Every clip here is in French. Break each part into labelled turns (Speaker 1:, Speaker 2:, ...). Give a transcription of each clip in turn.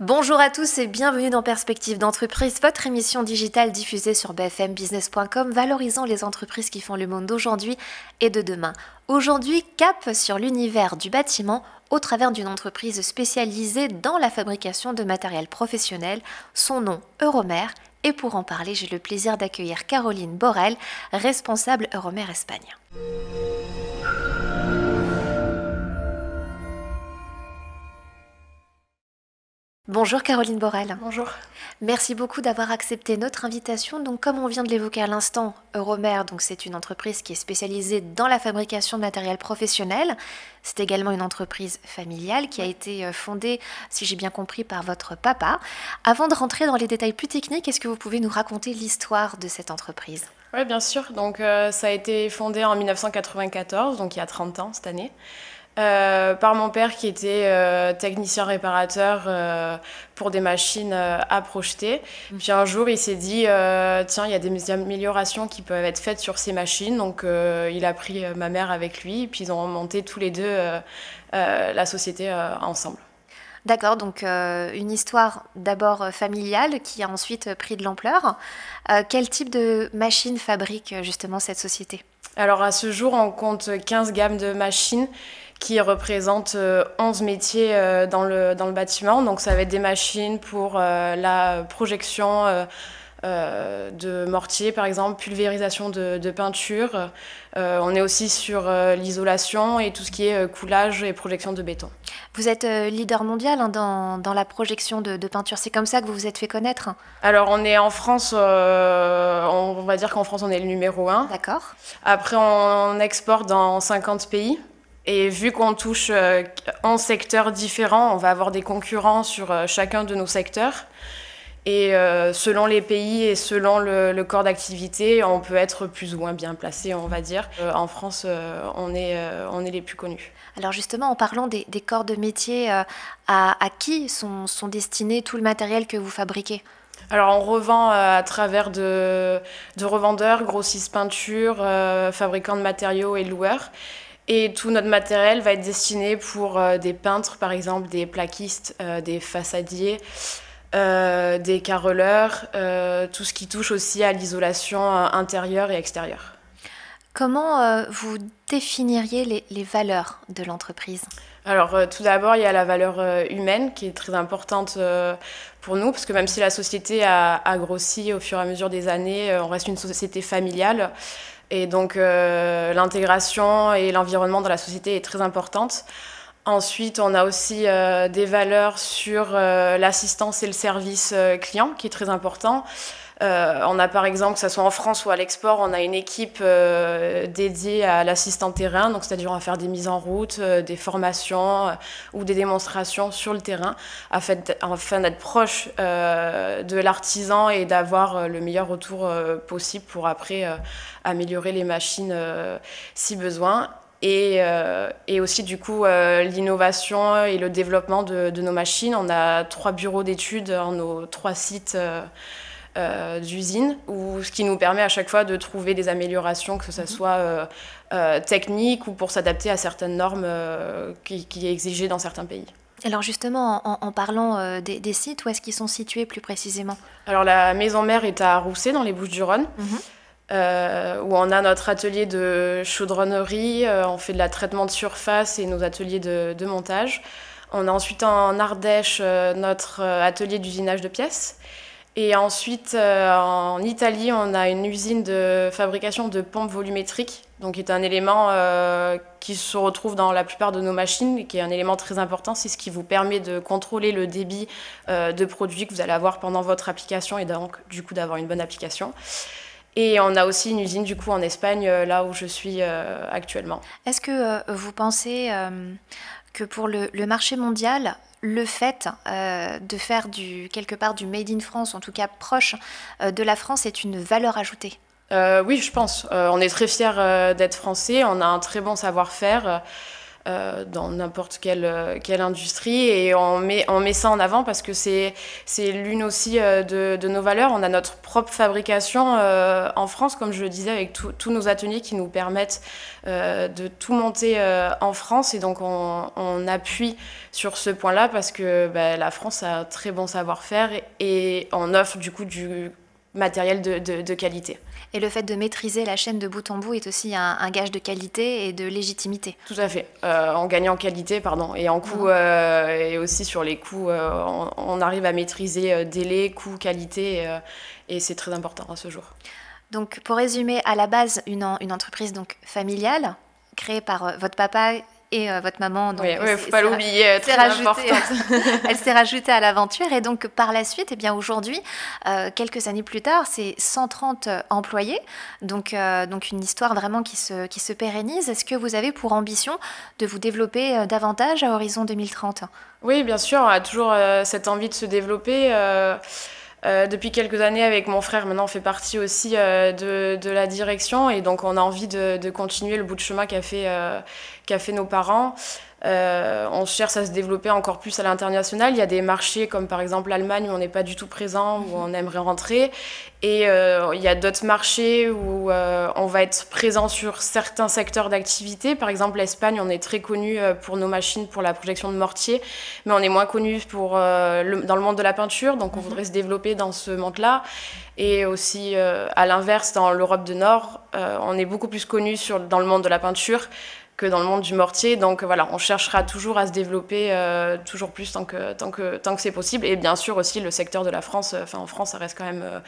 Speaker 1: Bonjour à tous et bienvenue dans Perspective d'entreprise, votre émission digitale diffusée sur bfmbusiness.com valorisant les entreprises qui font le monde d'aujourd'hui et de demain. Aujourd'hui, cap sur l'univers du bâtiment au travers d'une entreprise spécialisée dans la fabrication de matériel professionnel, son nom Euromer. Et pour en parler, j'ai le plaisir d'accueillir Caroline Borel, responsable Euromer Espagne. Bonjour Caroline Borel. Bonjour. Merci beaucoup d'avoir accepté notre invitation. Donc comme on vient de l'évoquer à l'instant, Euromer, donc c'est une entreprise qui est spécialisée dans la fabrication de matériel professionnel. C'est également une entreprise familiale qui a été euh, fondée, si j'ai bien compris, par votre papa. Avant de rentrer dans les détails plus techniques, est-ce que vous pouvez nous raconter l'histoire de cette entreprise
Speaker 2: Oui, bien sûr. Donc euh, ça a été fondé en 1994, donc il y a 30 ans cette année. Euh, par mon père qui était euh, technicien réparateur euh, pour des machines à projeter. Mmh. Puis un jour, il s'est dit tiens, il y a des améliorations qui peuvent être faites sur ces machines. Donc il a pris ma mère avec lui, puis ils ont monté tous les deux la société ensemble. D'accord, donc une
Speaker 1: histoire d'abord familiale qui a ensuite pris de l'ampleur. quel type de
Speaker 2: machines fabrique justement cette société Alors à ce jour, on compte 15 gammes de machines qui représente 11 euh, métiers euh, dans, le, dans le bâtiment. Donc ça va être des machines pour euh, la projection de mortier, par exemple, pulvérisation de, peinture. on est aussi sur l'isolation et tout ce qui est coulage et projection de béton.
Speaker 1: Vous êtes leader mondial hein, dans, dans, la projection
Speaker 2: de, peinture. C'est comme ça que vous vous êtes fait connaître hein Alors, on est en France, on va dire qu'en France, on est le numéro un. D'accord. Après, on, on exporte dans 50 pays. Et vu qu'on touche 11 euh, secteurs différents, on va avoir des concurrents sur euh, chacun de nos secteurs. Et euh, selon les pays et selon le, corps d'activité, on peut être plus ou moins bien placé, on va dire. en France, on, est, on est les plus connus. Alors justement, en parlant des, corps de métier, à, qui sont,
Speaker 1: destinés tout le matériel que vous fabriquez
Speaker 2: alors on revend à travers de, de revendeurs, grossistes peinture, fabricants de matériaux et loueurs. Et tout notre matériel va être destiné pour euh, des peintres, par exemple, des plaquistes, euh, des façadiers, euh, des carreleurs, tout ce qui touche aussi à l'isolation intérieure et extérieure.
Speaker 1: Comment vous définiriez les, valeurs de l'entreprise
Speaker 2: alors tout d'abord, il y a la valeur humaine qui est très importante pour nous, parce que même si la société a, a, grossi au fur et à mesure des années, on reste une société familiale. Et donc euh, l'intégration et l'environnement dans la société est très importante. Ensuite, on a aussi euh, des valeurs sur euh, l'assistance et le service client qui est très important. Euh, on a par exemple, que ce soit en France ou à l'export, on a une équipe euh, dédiée à l'assistant terrain, donc c'est-à-dire à faire des mises en route, euh, des formations ou des démonstrations sur le terrain afin, d'être proche de l'artisan et d'avoir le meilleur retour possible pour après améliorer les machines si besoin. Et, aussi du coup l'innovation et le développement de, nos machines. On a trois bureaux d'études en nos trois sites d'usines euh, d'usine, ou ce qui nous permet à chaque fois de trouver des améliorations, que ce mhm. soit euh, euh technique ou pour s'adapter à certaines normes euh, qui, qui est exigées dans certains pays.
Speaker 1: Alors justement, en, parlant des, sites, où est-ce qu'ils sont situés plus précisément
Speaker 2: Alors la maison mère est à Rousset, dans les Bouches-du-Rhône. Mhm. où on a notre atelier de chaudronnerie, on fait de la traitement de surface et nos ateliers de, de montage. On a ensuite en Ardèche notre atelier d'usinage de pièces. Et ensuite, euh, en Italie, on a une usine de fabrication de pompes volumétriques, donc qui est un élément euh, qui se retrouve dans la plupart de nos machines, qui est un élément très important. C'est ce qui vous permet de contrôler le débit euh, de produit que vous allez avoir pendant votre application et donc, du coup, d'avoir une bonne application. Et on a aussi une usine du coup en Espagne, euh, là où je suis euh, actuellement. Est-ce que euh, vous
Speaker 1: pensez que pour le, marché mondial, le fait de faire du, quelque part du Made in France, en tout cas proche de la France, est une valeur ajoutée
Speaker 2: Oui, je pense. on est très fiers d'être français, on a un très bon savoir-faire. Euh, dans n'importe quelle, euh, quelle, industrie. Et on met, ça en avant parce que c'est l'une aussi euh, de, nos valeurs. On a notre propre fabrication en France, comme je le disais, avec tous nos ateliers qui nous permettent de tout monter en France. Et donc on, appuie sur ce point-là parce que bah, la France a un très bon savoir-faire et on offre du coup du matériel de, de, qualité.
Speaker 1: Et le fait de maîtriser la chaîne de bout en bout est aussi un, gage de qualité et de légitimité. Tout à fait,
Speaker 2: euh, en gagnant en qualité, pardon, et en coût, euh, et aussi sur les coûts, euh, on, arrive à maîtriser délai, coût, qualité, et c'est très important à ce jour.
Speaker 1: Donc pour résumer, à la base, une, une entreprise donc familiale, créée par votre papa et euh, votre maman. Donc, oui, il faut pas l'oublier, euh, très Elle s'est rajoutée à l'aventure et donc par la suite, et eh bien aujourd'hui, euh, quelques années plus tard, c'est 130 employés, donc, donc une histoire vraiment qui se, qui se pérennise. Est-ce que vous avez pour ambition de vous développer davantage à horizon 2030
Speaker 2: Oui, bien sûr, on a toujours cette envie de se développer. depuis quelques années avec mon frère, maintenant on fait partie aussi de, la direction et donc on a envie de, continuer le bout de chemin qu'a fait, qu'a fait nos parents. Euh, on cherche à se développer encore plus à l'international. Il y a des marchés comme par exemple l'Allemagne où on n'est pas du tout présent, où on aimerait rentrer. Et euh, il y a d'autres marchés où euh, on va être présent sur certains secteurs d'activité. Par exemple, l'Espagne, on est très connu pour nos machines, pour la projection de mortier, mais on est moins connu pour, dans le monde de la peinture. Donc on voudrait se développer dans ce monde-là. Et aussi, à l'inverse, dans l'Europe de Nord, on est beaucoup plus connu sur, dans le monde de la peinture que dans le monde du mortier. Donc voilà, on cherchera toujours à se développer euh, toujours plus tant que, tant que, c'est possible. Et bien sûr aussi le secteur de la France. Euh, enfin, en France, ça reste quand même euh,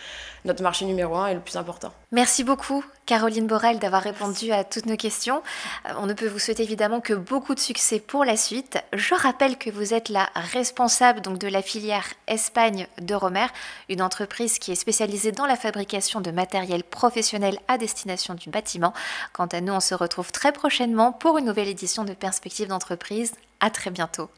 Speaker 2: notre marché numéro un et le plus important.
Speaker 1: Merci beaucoup Caroline Borel, d'avoir répondu à toutes nos questions. Euh, on ne peut vous souhaiter évidemment que beaucoup de succès pour la suite. Je rappelle que vous êtes la responsable donc, de la filière Espagne de d'Euromer, une entreprise qui est spécialisée dans la fabrication de matériel professionnel à destination du bâtiment. Quant à nous, on se retrouve très prochainement pour une nouvelle édition de Perspectives d'entreprise. À très bientôt.